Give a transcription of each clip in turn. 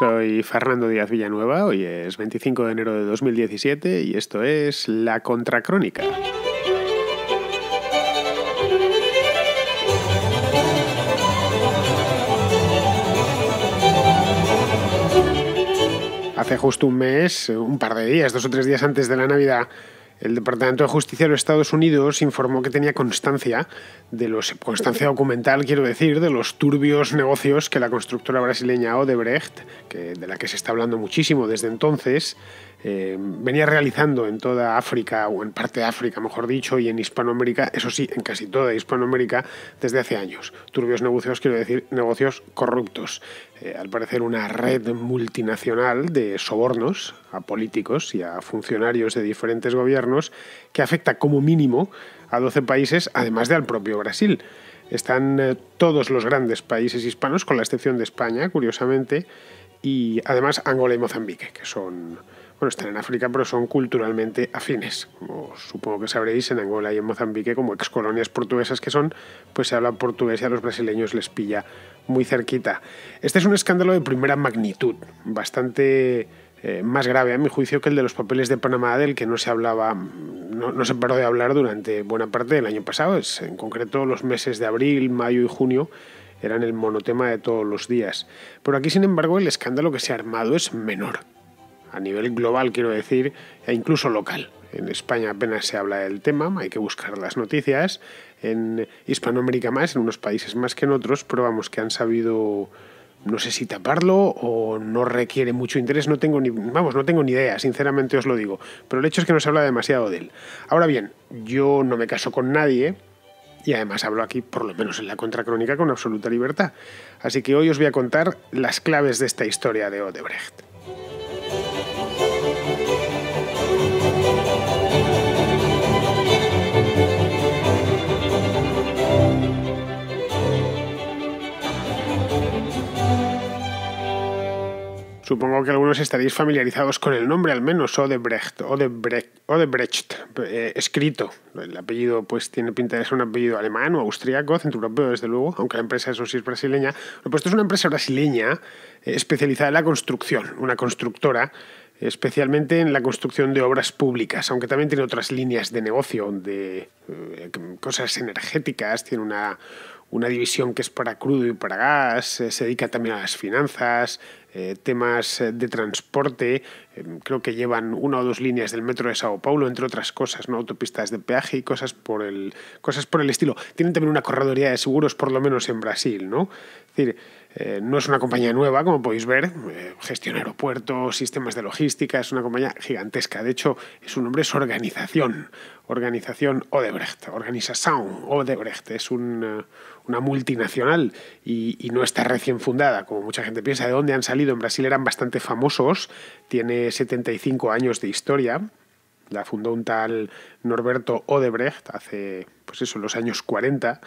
Soy Fernando Díaz Villanueva, hoy es 25 de enero de 2017 y esto es La Contracrónica. Hace justo un mes, un par de días, dos o tres días antes de la Navidad, el Departamento de Justicia de los Estados Unidos informó que tenía constancia de los constancia documental, quiero decir, de los turbios negocios que la constructora brasileña Odebrecht, de la que se está hablando muchísimo desde entonces, eh, venía realizando en toda África, o en parte de África, mejor dicho, y en Hispanoamérica, eso sí, en casi toda Hispanoamérica, desde hace años. Turbios negocios, quiero decir, negocios corruptos. Eh, al parecer una red multinacional de sobornos a políticos y a funcionarios de diferentes gobiernos que afecta como mínimo a 12 países, además de al propio Brasil. Están eh, todos los grandes países hispanos, con la excepción de España, curiosamente, y además Angola y Mozambique, que son bueno, están en África, pero son culturalmente afines. Como supongo que sabréis, en Angola y en Mozambique, como excolonias portuguesas que son, pues se habla portugués y a los brasileños les pilla muy cerquita. Este es un escándalo de primera magnitud, bastante eh, más grave, a mi juicio, que el de los papeles de Panamá, del que no se hablaba, no, se paró de hablar durante buena parte del año pasado. en concreto, los meses de abril, mayo y junio eran el monotema de todos los días. Pero aquí, sin embargo, el escándalo que se ha armado es menor a nivel global quiero decir, e incluso local. En España apenas se habla del tema, hay que buscar las noticias. En Hispanoamérica más, en unos países más que en otros, probamos que han sabido, no sé si taparlo o no requiere mucho interés, no tengo ni, vamos, no tengo ni idea, sinceramente os lo digo. Pero el hecho es que no se habla demasiado de él. Ahora bien, yo no me caso con nadie, y además hablo aquí, por lo menos en la contracrónica, con absoluta libertad. Así que hoy os voy a contar las claves de esta historia de Odebrecht. Supongo que algunos estaréis familiarizados con el nombre, al menos, Odebrecht, Odebrecht, Odebrecht eh, escrito. El apellido, pues, tiene pinta de ser un apellido alemán o austríaco, centroeuropeo, desde luego, aunque la empresa, eso sí, es brasileña. Lo puesto es una empresa brasileña eh, especializada en la construcción, una constructora especialmente en la construcción de obras públicas, aunque también tiene otras líneas de negocio, de eh, cosas energéticas, tiene una, una división que es para crudo y para gas, eh, se dedica también a las finanzas, eh, temas eh, de transporte, creo que llevan una o dos líneas del metro de Sao Paulo, entre otras cosas, ¿no? autopistas de peaje y cosas por el, cosas por el estilo. Tienen también una corredoría de seguros, por lo menos en Brasil, ¿no? Es decir, eh, no es una compañía nueva, como podéis ver, eh, gestiona aeropuertos, sistemas de logística, es una compañía gigantesca. De hecho, su nombre es organización, organización Odebrecht, Organización Odebrecht. Es eh, una multinacional y, no está recién fundada, como mucha gente piensa. ¿De dónde han salido? En Brasil eran bastante famosos, tiene 75 años de historia. La fundó un tal Norberto Odebrecht hace, pues eso, los años 40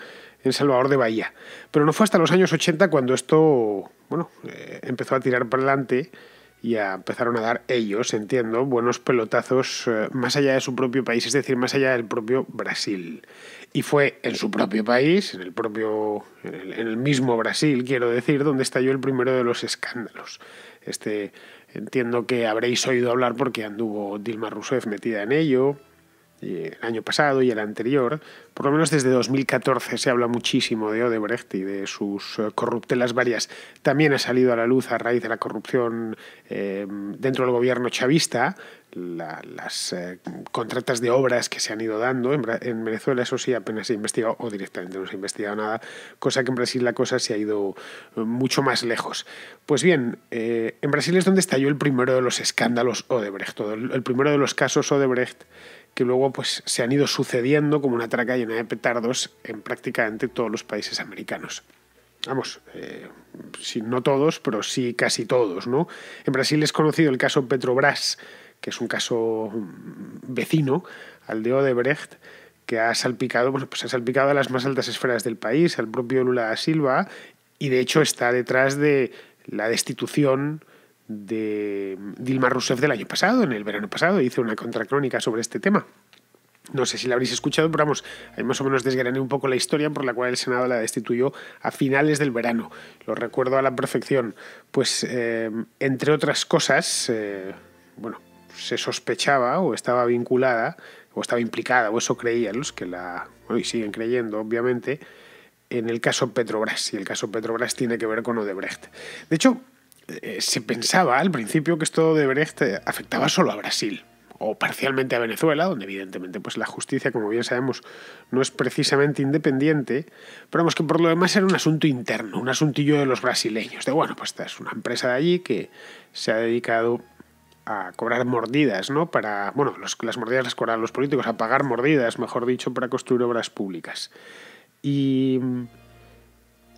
en Salvador de Bahía. Pero no fue hasta los años 80 cuando esto bueno, eh, empezó a tirar para adelante y empezaron a dar ellos, entiendo, buenos pelotazos eh, más allá de su propio país, es decir, más allá del propio Brasil. Y fue en su propio país, en el propio, mismo Brasil, quiero decir, donde estalló el primero de los escándalos. Este, entiendo que habréis oído hablar porque anduvo Dilma Rousseff metida en ello eh, el año pasado y el anterior, por lo menos desde 2014 se habla muchísimo de Odebrecht y de sus eh, corruptelas varias. También ha salido a la luz a raíz de la corrupción eh, dentro del gobierno chavista, las contratas de obras que se han ido dando. En, Venezuela eso sí apenas se ha investigado o directamente no se ha investigado nada, cosa que en Brasil la cosa se ha ido mucho más lejos. Pues bien, en Brasil es donde estalló el primero de los escándalos Odebrecht, el primero de los casos Odebrecht que luego pues, se han ido sucediendo como una traca llena de petardos en prácticamente todos los países americanos. Vamos, eh, no todos, pero sí casi todos. ¿no? En Brasil es conocido el caso Petrobras, que es un caso mm, vecino al de Odebrecht, que ha salpicado, pues ha salpicado a las más altas esferas del país, al propio Lula da Silva, y de hecho está detrás de la destitución de Dilma Rousseff del año pasado, en el verano pasado, hice una contracrónica sobre este tema. No sé si la habréis escuchado, pero vamos, ahí más o menos desgrané un poco la historia por la cual el Senado la destituyó a finales del verano. Lo recuerdo a la perfección. Pues, eh, entre otras cosas, eh, bueno, se sospechaba o estaba vinculada, o estaba implicada, o eso creían los que la. Bueno, siguen creyendo, obviamente, en el caso Petrobras. Y el caso Petrobras tiene que ver con Odebrecht. De hecho, eh, se pensaba al principio que esto de Brecht eh, afectaba solo a Brasil o parcialmente a Venezuela, donde evidentemente pues la justicia, como bien sabemos, no es precisamente independiente, pero vamos que por lo demás era un asunto interno, un asuntillo de los brasileños, de bueno, pues esta es una empresa de allí que se ha dedicado a cobrar mordidas, ¿no? Para, bueno, los, las mordidas las cobran los políticos, a pagar mordidas, mejor dicho, para construir obras públicas. Y mm,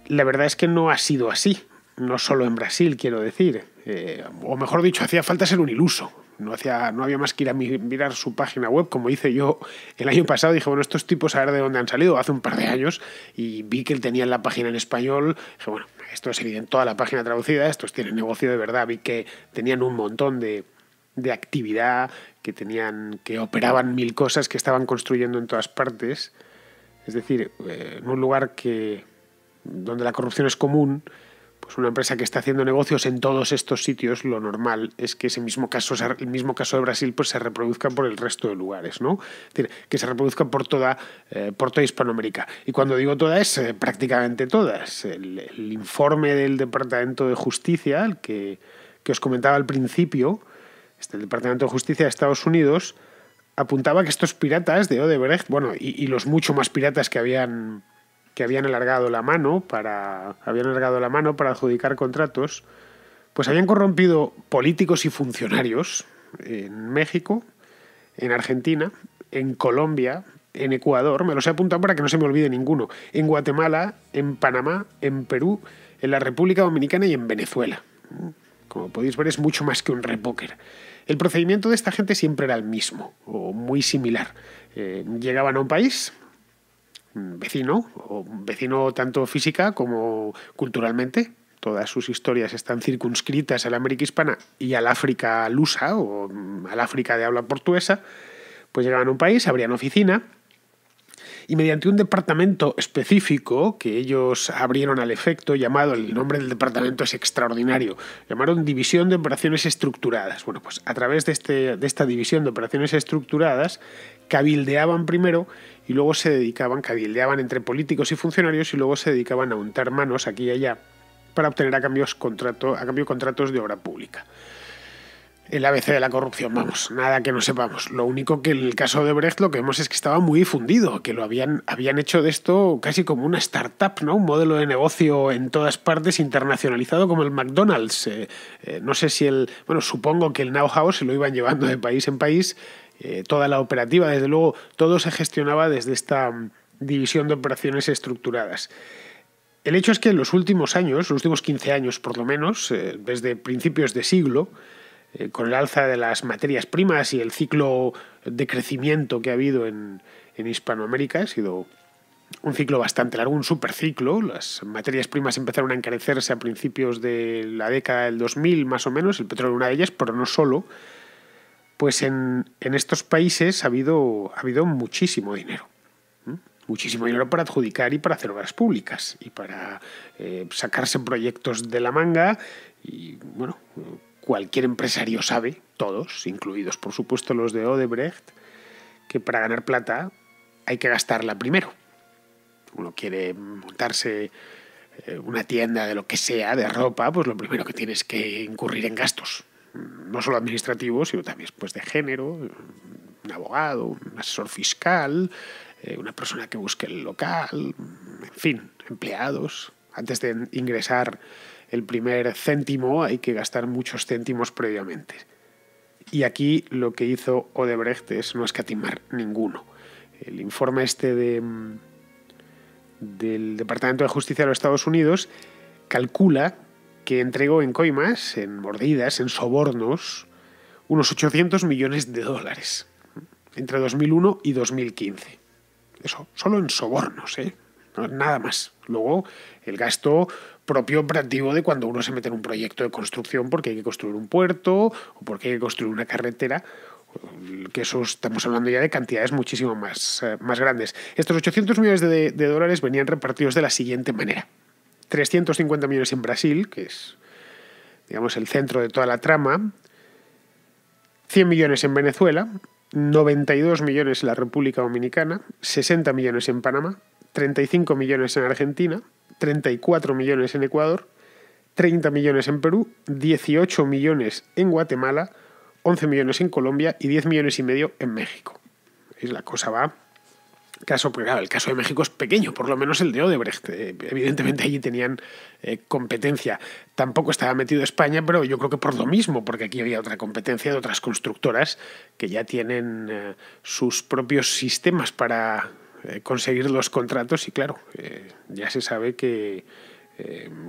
la verdad es que no ha sido así no solo en Brasil, quiero decir. Eh, o mejor dicho, hacía falta ser un iluso. No, hacía, no había más que ir a mirar su página web, como hice yo el año pasado. Dije, bueno, estos tipos a ver de dónde han salido hace un par de años y vi que tenía la página en español. Dije, bueno, esto es evidente, toda la página traducida, estos tienen negocio de verdad. Vi que tenían un montón de, actividad, que tenían, que operaban mil cosas, que estaban construyendo en todas partes. Es decir, eh, en un lugar que, donde la corrupción es común, pues, una empresa que está haciendo negocios en todos estos sitios, lo normal es que ese mismo caso, el mismo caso de Brasil, pues se reproduzca por el resto de lugares, ¿no? Es decir, que se reproduzca por toda, eh, por toda Hispanoamérica. Y cuando digo todas es eh, prácticamente todas. El, informe del Departamento de Justicia, el que, os comentaba al principio, este, el Departamento de Justicia de Estados Unidos, apuntaba que estos piratas de Odebrecht, bueno, y, y los mucho más piratas que habían que habían alargado la mano para habían alargado la mano para adjudicar contratos, pues habían corrompido políticos y funcionarios en México, en Argentina, en Colombia, en Ecuador, me los he apuntado para que no se me olvide ninguno, en Guatemala, en Panamá, en Perú, en la República Dominicana y en Venezuela. Como podéis ver es mucho más que un repóquer. El procedimiento de esta gente siempre era el mismo o muy similar. Eh, llegaban a un país, vecino, o vecino tanto física como culturalmente. Todas sus historias están circunscritas a la América hispana y al África lusa o mm, al África de habla portuguesa. Pues llegaban a un país, abrían oficina y mediante un departamento específico que ellos abrieron al efecto, llamado, el nombre del departamento es extraordinario, llamaron División de Operaciones Estructuradas. Bueno, pues a través de, este, de esta División de Operaciones Estructuradas cabildeaban primero y luego se dedicaban, cabildeaban entre políticos y funcionarios y luego se dedicaban a untar manos aquí y allá para obtener a, cambios contrato, a cambio contratos de obra pública. El ABC de la corrupción, vamos, nada que no sepamos. Lo único que en el caso de Brecht lo que vemos es que estaba muy difundido, que lo habían, habían hecho de esto casi como una startup, ¿no? Un modelo de negocio en todas partes, internacionalizado como el McDonald's. Eh, eh, no sé si el. Bueno, supongo que el know-how se lo iban llevando de país en país eh, toda la operativa, desde luego, todo se gestionaba desde esta mm, división de operaciones estructuradas. El hecho es que en los últimos años, los últimos 15 años por lo menos, eh, desde principios de siglo, eh, con el alza de las materias primas y el ciclo de crecimiento que ha habido en, Hispanoamérica, ha sido un ciclo bastante largo, un super ciclo Las materias primas empezaron a encarecerse a principios de la década del 2000, más o menos, el petróleo una de ellas, pero no solo. Pues en, estos países ha habido, ha habido muchísimo dinero muchísimo dinero para adjudicar y para hacer obras públicas y para eh, sacarse proyectos de la manga y bueno cualquier empresario sabe todos incluidos por supuesto los de Odebrecht que para ganar plata hay que gastarla primero uno quiere montarse eh, una tienda de lo que sea de ropa pues lo primero que tienes que incurrir en gastos no solo administrativos, sino también pues, de género, un abogado, un asesor fiscal, eh, una persona que busque el local, en fin, empleados. Antes de ingresar el primer céntimo hay que gastar muchos céntimos previamente. Y aquí lo que hizo Odebrecht es no escatimar ninguno. El informe este de, mm, del Departamento de Justicia de los Estados Unidos calcula que entregó en coimas, en mordidas, en sobornos, unos 800 millones de dólares entre 2001 y 2015. Eso, solo en sobornos, ¿eh? nada más. Luego, el gasto propio operativo de cuando uno se mete en un proyecto de construcción porque hay que construir un puerto o porque hay que construir una carretera que eso estamos hablando ya de cantidades muchísimo más, eh, más grandes. Estos 800 millones de dólares venían repartidos de la siguiente manera. 350 millones en Brasil, que es digamos, el centro de toda la trama, 100 millones en Venezuela, 92 millones en la República Dominicana, 60 millones en Panamá, 35 millones en Argentina, 34 millones en Ecuador, 30 millones en Perú, 18 millones en Guatemala, 11 millones en Colombia y 10 millones y medio en México. Es la cosa va caso, pues, el caso de México es pequeño, por lo menos el de Odebrecht. Eh, evidentemente allí tenían eh, competencia. Tampoco estaba metido España, pero yo creo que por lo mismo, porque aquí había otra competencia de otras constructoras que ya tienen eh, sus propios sistemas para conseguir los contratos y claro, ya se sabe que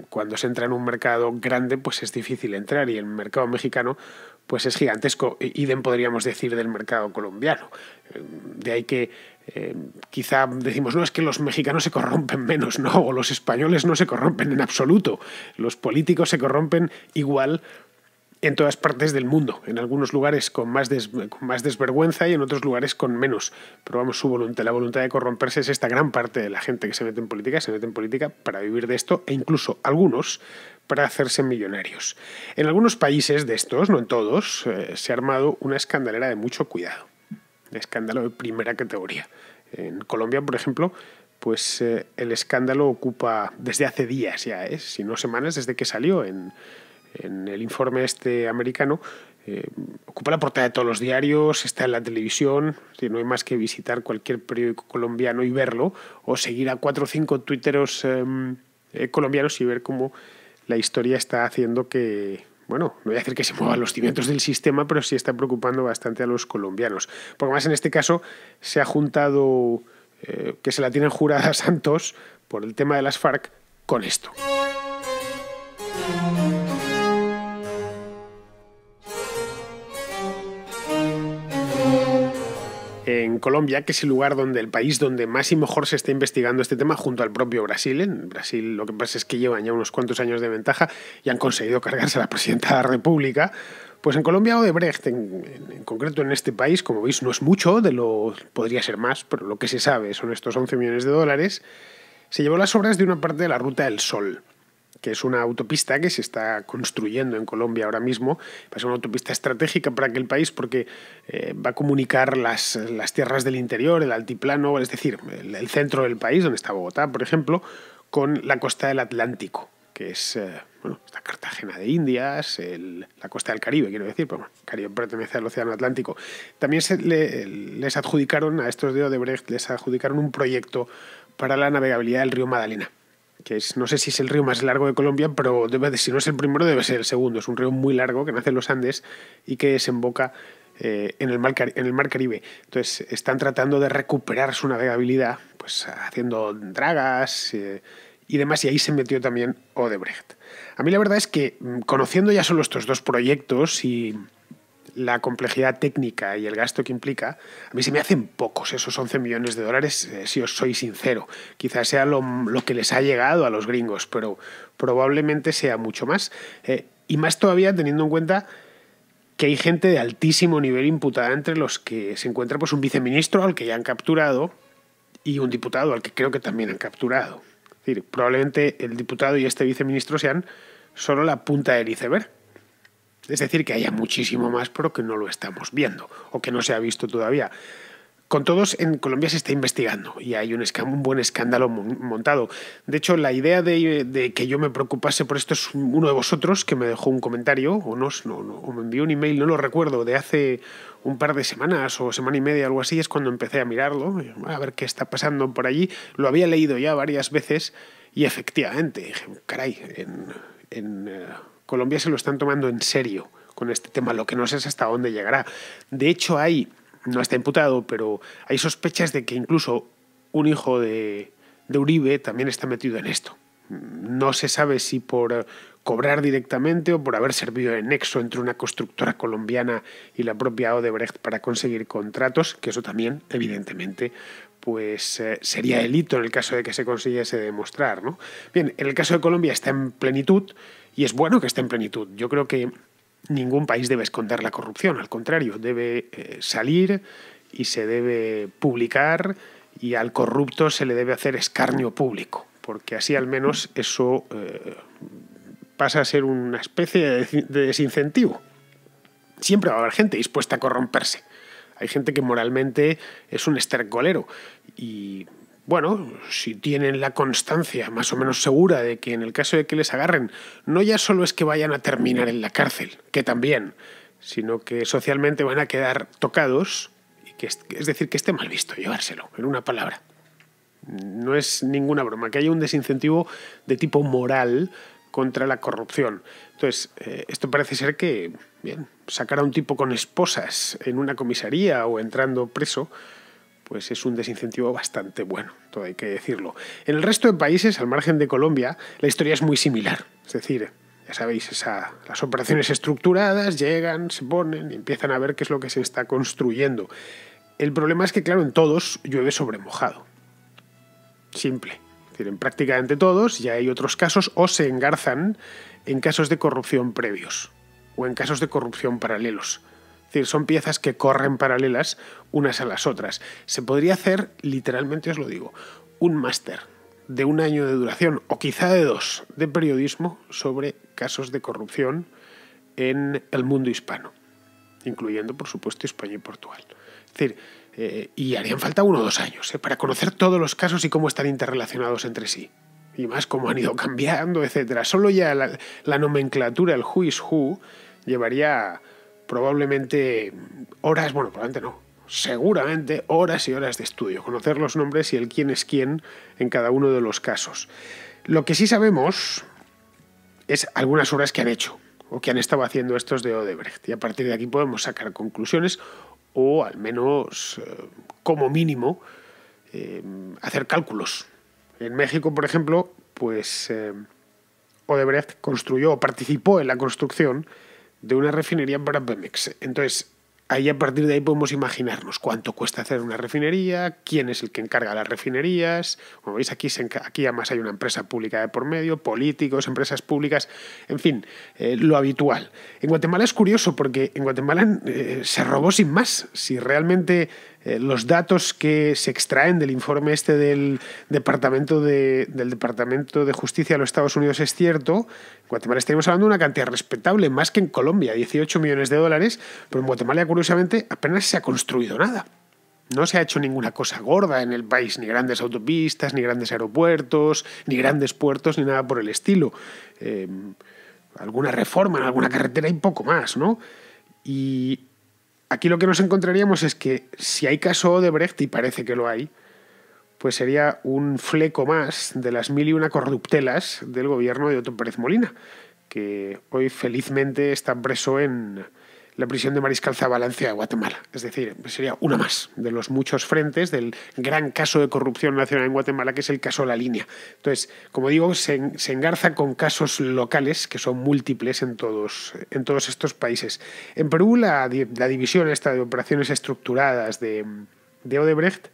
cuando se entra en un mercado grande, pues es difícil entrar y el mercado mexicano pues es gigantesco, idem podríamos decir del mercado colombiano. De ahí que eh, quizá decimos, no, es que los mexicanos se corrompen menos, no, o los españoles no se corrompen en absoluto. Los políticos se corrompen igual en todas partes del mundo, en algunos lugares con más, desvergüenza y en otros lugares con menos. Pero vamos, su voluntad, la voluntad de corromperse es esta gran parte de la gente que se mete en política, se mete en política para vivir de esto e incluso algunos para hacerse millonarios. En algunos países de estos, no en todos, eh, se ha armado una escandalera de mucho cuidado escándalo de primera categoría. En Colombia, por ejemplo, pues eh, el escándalo ocupa desde hace días ya, es ¿eh? si no semanas, desde que salió en, en el informe este americano, eh, ocupa la portada de todos los diarios, está en la televisión, si no hay más que visitar cualquier periódico colombiano y verlo, o seguir a cuatro o cinco tuiteros em, colombianos y ver cómo la historia está haciendo que bueno, no voy a decir que se muevan los cimientos del sistema, pero sí está preocupando bastante a los colombianos. Porque más en este caso se ha juntado, eh, que se la tienen jurada Santos por el tema de las FARC, con esto. en Colombia, que es el lugar donde el país donde más y mejor se está investigando este tema junto al propio Brasil. En Brasil lo que pasa es que llevan ya unos cuantos años de ventaja y han conseguido cargarse a la presidenta de la República. Pues en Colombia Odebrecht, en, concreto en este país, como veis, no es mucho, de lo podría ser más, pero lo que se sabe son estos 11 millones de dólares, se llevó las obras de una parte de la Ruta del Sol que es una autopista que se está construyendo en Colombia ahora mismo. Pues es una autopista estratégica para aquel país porque eh, va a comunicar las, las, tierras del interior, el altiplano, es decir, el, centro del país, donde está Bogotá, por ejemplo, con la costa del Atlántico, que es, eh, bueno, Cartagena de Indias, la costa del Caribe, quiero decir, pero bueno, el Caribe pertenece al Océano Atlántico. También se, les adjudicaron, a estos de Odebrecht, les adjudicaron un proyecto para la navegabilidad del río Madalena que no sé si es el río más largo de Colombia, pero debe, si no es el primero debe ser el segundo. Es un río muy largo que nace en los Andes y que desemboca eh, en, el mar, en el mar Caribe. Entonces están tratando de recuperar su navegabilidad, pues haciendo dragas eh, y demás, y ahí se metió también Odebrecht. A mí la verdad es que mm, conociendo ya solo estos dos proyectos y la complejidad técnica y el gasto que implica, a mí se me hacen pocos esos 11 millones de dólares, eh, si os soy sincero. Quizás sea lo, que les ha llegado a los gringos, pero probablemente sea mucho más. Eh, y más todavía teniendo en cuenta que hay gente de altísimo nivel imputada entre los que se encuentra pues, un viceministro al que ya han capturado y un diputado al que creo que también han capturado. decir, probablemente el diputado y este viceministro sean solo la punta del iceberg. Es decir, que haya muchísimo más, pero que no lo estamos viendo o que no se ha visto todavía. Con todos, en Colombia se está investigando y hay un, buen escándalo montado. De hecho, la idea de, que yo me preocupase por esto es uno de vosotros que me dejó un comentario o, me envió un email, no lo recuerdo, de hace un par de semanas o semana y media, algo así, es cuando empecé a mirarlo, a ver qué está pasando por allí. Lo había leído ya varias veces y efectivamente, caray, en eh, Colombia se lo están tomando en serio con este tema, lo que no sé es hasta dónde llegará. De hecho, hay, no está imputado, pero hay sospechas de que incluso un hijo de, Uribe también está metido en esto. No se sabe si por eh, cobrar directamente o por haber servido de nexo entre una constructora colombiana y la propia Odebrecht para conseguir contratos, que eso también, evidentemente, pues eh, sería delito en el caso de que se consiguiese demostrar. ¿no? Bien, en el caso de Colombia está en plenitud y es bueno que esté en plenitud. Yo creo que ningún país debe esconder la corrupción, al contrario, debe eh, salir y se debe publicar y al corrupto se le debe hacer escarnio público, porque así al menos eso eh, pasa a ser una especie de desincentivo. Siempre va a haber gente dispuesta a corromperse. Hay gente que moralmente es un estercolero y bueno, si tienen la constancia más o menos segura de que en el caso de que les agarren, no ya solo es que vayan a terminar en la cárcel, que también, sino que socialmente van a quedar tocados, y que es, decir, que esté mal visto llevárselo, en una palabra. No es ninguna broma, que haya un desincentivo de tipo moral contra la corrupción. Entonces, eh, esto parece ser que, bien, sacar a un tipo con esposas en una comisaría o entrando preso, pues es un desincentivo bastante bueno, todo hay que decirlo. En el resto de países, al margen de Colombia, la historia es muy similar. Es decir, ya sabéis, esa, las operaciones estructuradas llegan, se ponen y empiezan a ver qué es lo que se está construyendo. El problema es que, claro, en todos llueve sobre mojado. Simple. Es decir, en prácticamente todos ya hay otros casos o se engarzan en casos de corrupción previos o en casos de corrupción paralelos decir, son piezas que corren paralelas unas a las otras. Se podría hacer, literalmente os lo digo, un máster de un año de duración o quizá de dos de periodismo sobre casos de corrupción en el mundo hispano, incluyendo por supuesto España y Portugal. Es decir, eh, y harían falta uno o dos años eh, para conocer todos los casos y cómo están interrelacionados entre sí. Y más cómo han ido cambiando, etc. Solo ya la, la nomenclatura, el who is who, llevaría probablemente horas, bueno, probablemente no, seguramente horas y horas de estudio, conocer los nombres y el quién es quién en cada uno de los casos. Lo que sí sabemos es algunas horas que han hecho o que han estado haciendo estos de Odebrecht y a partir de aquí podemos sacar conclusiones o al menos eh, como mínimo eh, hacer cálculos. En México, por ejemplo, pues eh, Odebrecht construyó o participó en la construcción de una refinería para Pemex. Entonces, ahí a partir de ahí podemos imaginarnos cuánto cuesta hacer una refinería, quién es el que encarga las refinerías. Como veis, aquí, aquí además hay una empresa pública de por medio, políticos, empresas públicas, en fin, eh, lo habitual. En Guatemala es curioso porque en Guatemala eh, se robó sin más. Si realmente eh, los datos que se extraen del informe este del Departamento de, del Departamento de Justicia de los Estados Unidos es cierto, en Guatemala estaríamos hablando de una cantidad respetable, más que en Colombia, 18 millones de dólares, pero en Guatemala, curiosamente, apenas se ha construido nada. No se ha hecho ninguna cosa gorda en el país, ni grandes autopistas, ni grandes aeropuertos, ni grandes puertos, ni nada por el estilo. Eh, alguna reforma en alguna carretera y poco más, ¿no? Y Aquí lo que nos encontraríamos es que si hay caso Brecht, y parece que lo hay, pues sería un fleco más de las mil y una corruptelas del gobierno de Otto Pérez Molina, que hoy felizmente está preso en, la prisión de Mariscal Zabalancia de Guatemala. Es decir, pues sería una más de los muchos frentes del gran caso de corrupción nacional en Guatemala, que es el caso La Línea. Entonces, como digo, se, engarza con casos locales que son múltiples en todos, en todos estos países. En Perú, la, división esta de operaciones estructuradas de, de Odebrecht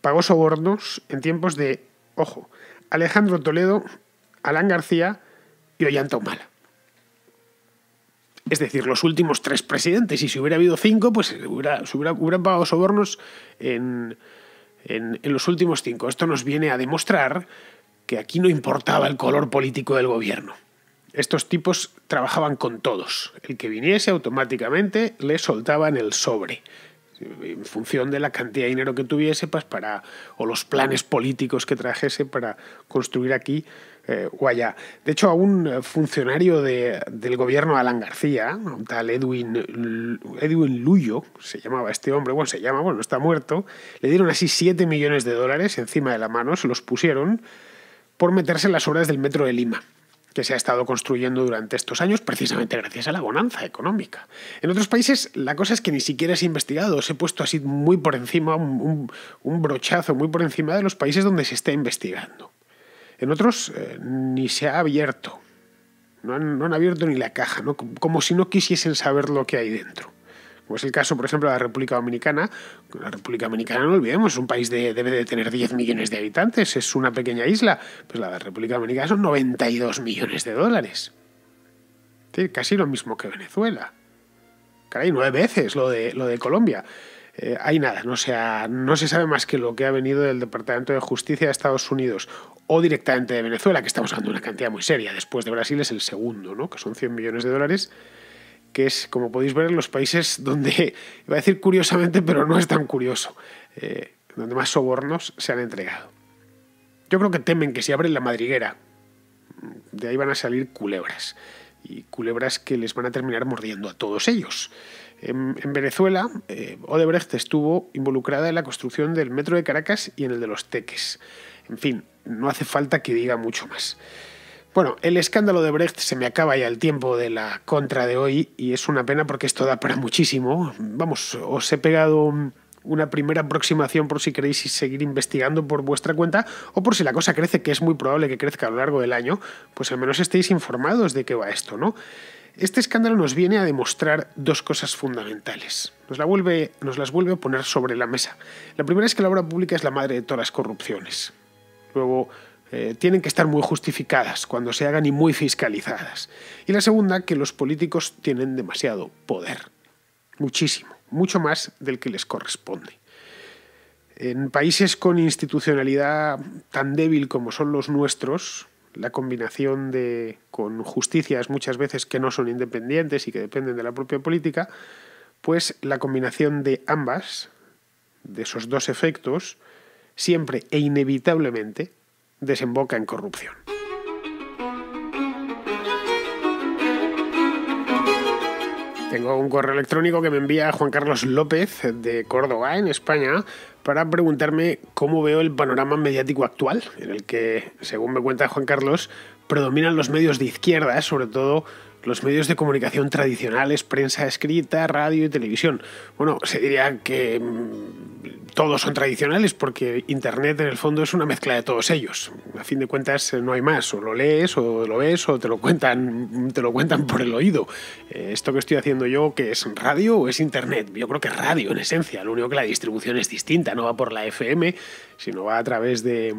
pagó sobornos en tiempos de, ojo, Alejandro Toledo, Alan García y Ollanta Humala. Es decir, los últimos tres presidentes, y si hubiera habido cinco, pues eh, hubiera, hubieran pagado sobornos en, los últimos cinco. Esto nos viene a demostrar que aquí no importaba el color político del gobierno. Estos tipos trabajaban con todos. El que viniese automáticamente le soltaban el sobre en función de la cantidad de dinero que tuviese pues, para o los planes políticos que trajese para construir aquí eh, de hecho, a un eh, funcionario del gobierno Alan García, tal Edwin, Edwin Luyo, se llamaba este hombre, bueno, se llama, bueno, está muerto, le dieron así 7 millones de dólares encima de la mano, se los pusieron por meterse en las obras del metro de Lima que se ha estado construyendo durante estos años precisamente gracias a la bonanza económica. En otros países la cosa es que ni siquiera se ha investigado, se ha puesto así muy por encima, un, brochazo muy por encima de los países donde se está investigando. En otros eh, ni se ha abierto, no han, abierto ni la caja, como si no quisiesen saber lo que hay dentro. Como es el caso, por ejemplo, de la República Dominicana. La República Dominicana, no olvidemos, es un país de, debe de tener 10 millones de habitantes, es una pequeña isla. Pues la de República Dominicana son 92 millones de dólares. casi lo mismo que Venezuela. Caray, nueve veces lo de, lo de Colombia. Eh, hay nada, no, sea, no se sabe más que lo que ha venido del Departamento de Justicia de Estados Unidos o directamente de Venezuela, que estamos hablando de una cantidad muy seria, después de Brasil es el segundo, ¿no? que son 100 millones de dólares, que es, como podéis ver, en los países donde, iba a decir curiosamente, pero no es tan curioso, eh, donde más sobornos se han entregado. Yo creo que temen que si abren la madriguera, de ahí van a salir culebras y culebras que les van a terminar mordiendo a todos ellos. En, Venezuela, eh, Odebrecht estuvo involucrada en la construcción del metro de Caracas y en el de los Teques. En fin, no hace falta que diga mucho más. Bueno, el escándalo de Brecht se me acaba ya el tiempo de la contra de hoy y es una pena porque esto da para muchísimo. Vamos, os he pegado una primera aproximación por si queréis seguir investigando por vuestra cuenta o por si la cosa crece, que es muy probable que crezca a lo largo del año, pues al menos estéis informados de qué va esto, ¿no? Este escándalo nos viene a demostrar dos cosas fundamentales. Nos, la vuelve, nos las vuelve a poner sobre la mesa. La primera es que la obra pública es la madre de todas las corrupciones. Luego, eh, tienen que estar muy justificadas cuando se hagan y muy fiscalizadas. Y la segunda, que los políticos tienen demasiado poder. Muchísimo mucho más del que les corresponde. En países con institucionalidad tan débil como son los nuestros, la combinación de con justicias muchas veces que no son independientes y que dependen de la propia política, pues la combinación de ambas, de esos dos efectos, siempre e inevitablemente desemboca en corrupción. Tengo un correo electrónico que me envía Juan Carlos López de Córdoba, en España, para preguntarme cómo veo el panorama mediático actual, en el que, según me cuenta Juan Carlos, predominan los medios de izquierda, sobre todo los medios de comunicación tradicionales, prensa escrita, radio y televisión. Bueno, se diría que mm, todos son tradicionales porque Internet en el fondo es una mezcla de todos ellos. A fin de cuentas eh, no hay más, o lo lees o lo ves o te lo cuentan, te lo cuentan por el oído. Eh, esto que estoy haciendo yo, que es radio o es Internet, yo creo que es radio en esencia, lo único que la distribución es distinta, no va por la FM, sino va a través de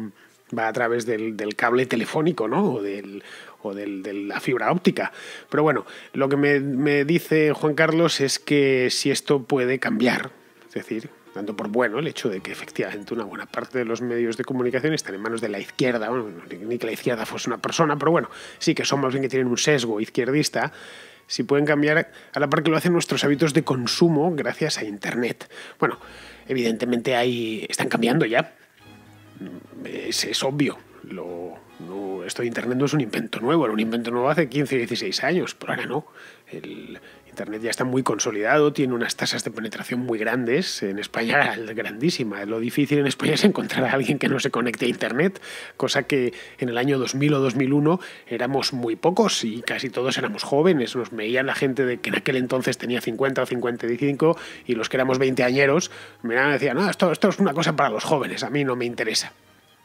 va a través del, del cable telefónico, ¿no? O del, o del, de la fibra óptica. Pero bueno, lo que me, me, dice Juan Carlos es que si esto puede cambiar, es decir, dando por bueno el hecho de que efectivamente una buena parte de los medios de comunicación están en manos de la izquierda, ni que la izquierda fuese una persona, pero bueno, sí que son más bien que tienen un sesgo izquierdista, si pueden cambiar a la par que lo hacen nuestros hábitos de consumo gracias a Internet. Bueno, evidentemente ahí están cambiando ya, es, es obvio. Lo, no, esto de Internet no es un invento nuevo, era un invento nuevo hace 15, 16 años, pero ahora no. Internet ya está muy consolidado, tiene unas tasas de penetración muy grandes, en España grandísima. Lo difícil en España es encontrar a alguien que no se conecte a Internet, cosa que en el año 2000 o 2001 éramos muy pocos y casi todos éramos jóvenes. Nos veían la gente de que en aquel entonces tenía 50 o 55 y los que éramos veinteañeros Me me decían, no, esto, es una cosa para los jóvenes, a mí no me interesa.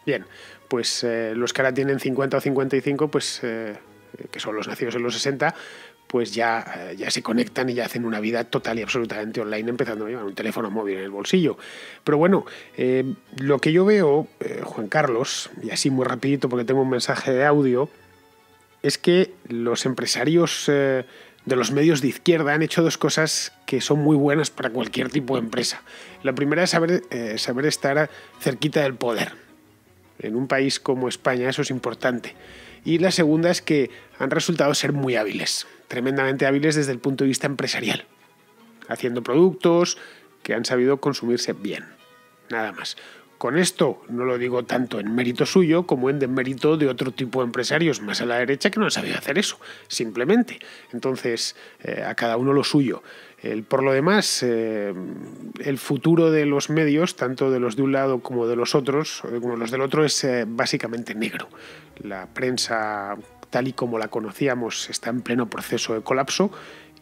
Bien, pues eh, los que ahora tienen 50 o 55, pues... Eh, que son los nacidos en los 60, pues ya, eh, ya se conectan y ya hacen una vida total y absolutamente online, empezando a llevar un teléfono móvil en el bolsillo. Pero bueno, eh, lo que yo veo, eh, Juan Carlos, y así muy rapidito porque tengo un mensaje de audio, es que los empresarios de los medios de izquierda han hecho dos cosas que son muy buenas para cualquier tipo de empresa. La primera es saber, saber estar cerquita del poder. En un país como España eso es importante. Y la segunda es que han resultado ser muy hábiles tremendamente hábiles desde el punto de vista empresarial, haciendo productos que han sabido consumirse bien. Nada más. Con esto no lo digo tanto en mérito suyo como en demérito de otro tipo de empresarios más a la derecha que no han sabido hacer eso, simplemente. Entonces, eh, a cada uno lo suyo. El, por lo demás, eh, el futuro de los medios, tanto de los de un lado como de los otros, como los del otro, es eh, básicamente negro. La prensa tal y como la conocíamos, está en pleno proceso de colapso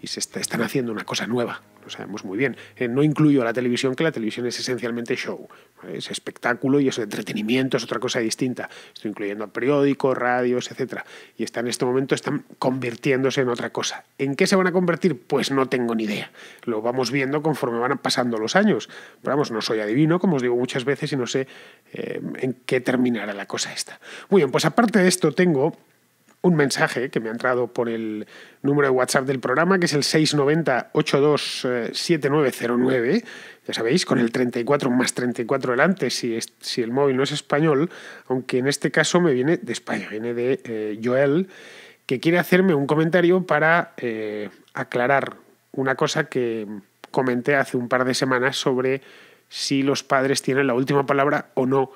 y se están haciendo una cosa nueva. Lo sabemos muy bien. Eh, no incluyo a la televisión, que la televisión es esencialmente show. Es espectáculo y es entretenimiento, es otra cosa distinta. Estoy incluyendo a periódicos, radios, etc. Y está en este momento están convirtiéndose en otra cosa. ¿En qué se van a convertir? Pues no tengo ni idea. Lo vamos viendo conforme van pasando los años. Pero vamos, no soy adivino, como os digo muchas veces, y no sé eh, en qué terminará la cosa esta. Muy bien, pues aparte de esto tengo un mensaje que me ha entrado por el número de WhatsApp del programa, que es el 690-827909. Eh, ya sabéis, con el 34 más 34 delante, si, si el móvil no es español, aunque en este caso me viene de España, viene de eh, Joel, que quiere hacerme un comentario para eh, aclarar una cosa que comenté hace un par de semanas sobre si los padres tienen la última palabra o no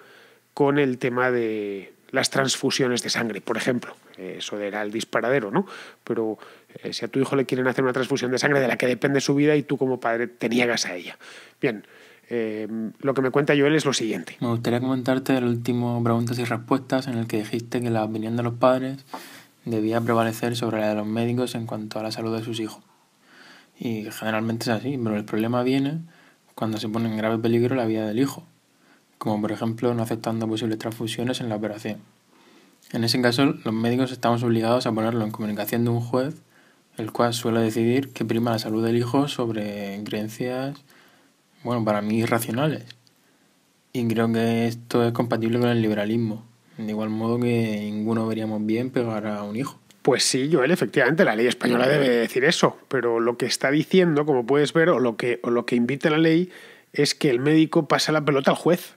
con el tema de, las transfusiones de sangre, por ejemplo. Eso era el disparadero, ¿no? Pero eh, si a tu hijo le quieren hacer una transfusión de sangre de la que depende su vida y tú como padre tenías niegas a ella. Bien, em, lo que me cuenta Joel es lo siguiente. Me gustaría comentarte el último preguntas y respuestas en el que dijiste que la opinión de los padres debía prevalecer sobre la de los médicos en cuanto a la salud de sus hijos. Y generalmente es así, pero el problema viene cuando se pone en grave peligro la vida del hijo como por ejemplo no aceptando posibles transfusiones en la operación. En ese caso, los médicos estamos obligados a ponerlo en comunicación de un juez, el cual suele decidir que prima la salud del hijo sobre creencias, bueno, para mí irracionales. Y creo que esto es compatible con el liberalismo, de igual modo que ninguno veríamos bien pegar a un hijo. Pues sí, Joel, efectivamente, la ley española debe decir eso, pero lo que está diciendo, como puedes ver, o lo que, o lo que invita la ley, es que el médico pasa la pelota al juez.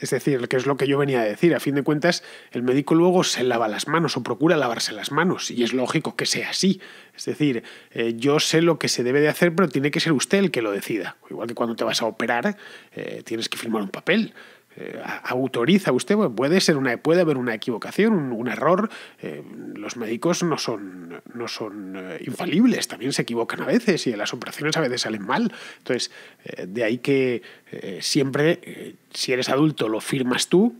Es decir, que es lo que yo venía a decir. A fin de cuentas, el médico luego se lava las manos o procura lavarse las manos, y es lógico que sea así. Es decir, eh, yo sé lo que se debe de hacer, pero tiene que ser usted el que lo decida. Igual que cuando te vas a operar, eh, tienes que firmar un papel. Eh, autoriza usted, puede ser una, puede haber una equivocación, un, error. Eh, los médicos no son, no son eh, infalibles, también se equivocan a veces y las operaciones a veces salen mal. Entonces, de ahí que siempre, si eres adulto, lo firmas tú,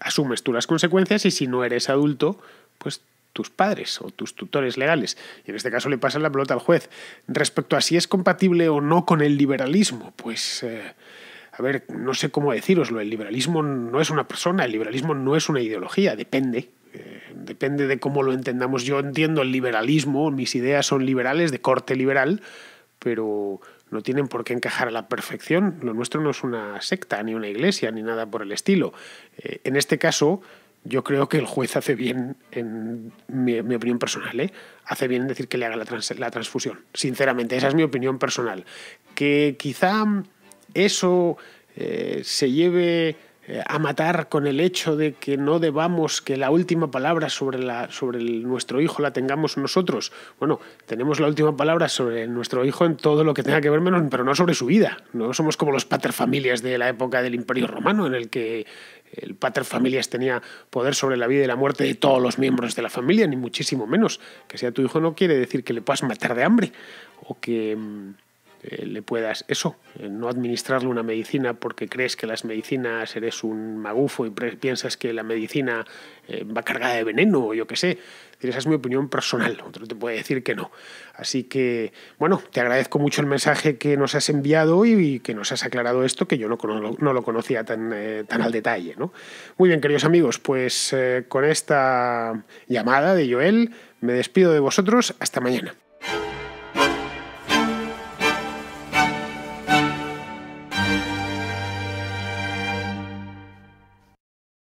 asumes tú las consecuencias y si no eres adulto, pues tus padres o tus tutores legales. Y en este caso le pasa la pelota al juez. Respecto a si es compatible o no con el liberalismo, pues a ver, no sé cómo deciroslo, el liberalismo no es una persona, el liberalismo no es una ideología, depende. Eh, depende de cómo lo entendamos. Yo entiendo el liberalismo, mis ideas son liberales, de corte liberal, pero no tienen por qué encajar a la perfección. Lo nuestro no es una secta, ni una iglesia, ni nada por el estilo. Eh, en este caso, yo creo que el juez hace bien, en mi, opinión personal, ¿eh? hace bien en decir que le haga la, la transfusión. Sinceramente, esa es mi opinión personal. Que quizá eso eh, se lleve eh, a matar con el hecho de que no debamos que la última palabra sobre, la, sobre nuestro hijo la tengamos nosotros. Bueno, tenemos la última palabra sobre nuestro hijo en todo lo que tenga que ver menos, pero no sobre su vida. No somos como los familias de la época del Imperio Romano, en el que el familias tenía poder sobre la vida y la muerte de todos los miembros de la familia, ni muchísimo menos. Que sea tu hijo no quiere decir que le puedas matar de hambre o que mm, eh, le puedas eso, eh, no administrarle una medicina porque crees que las medicinas eres un magufo y piensas que la medicina eh, va cargada de veneno o yo qué sé. Esa es mi opinión personal, otro te puede decir que no. Así que, bueno, te agradezco mucho el mensaje que nos has enviado y, que nos has aclarado esto, que yo no, lo conocía tan, tan al detalle. ¿no? Muy bien, queridos amigos, pues con esta llamada de Joel me despido de vosotros. Hasta mañana.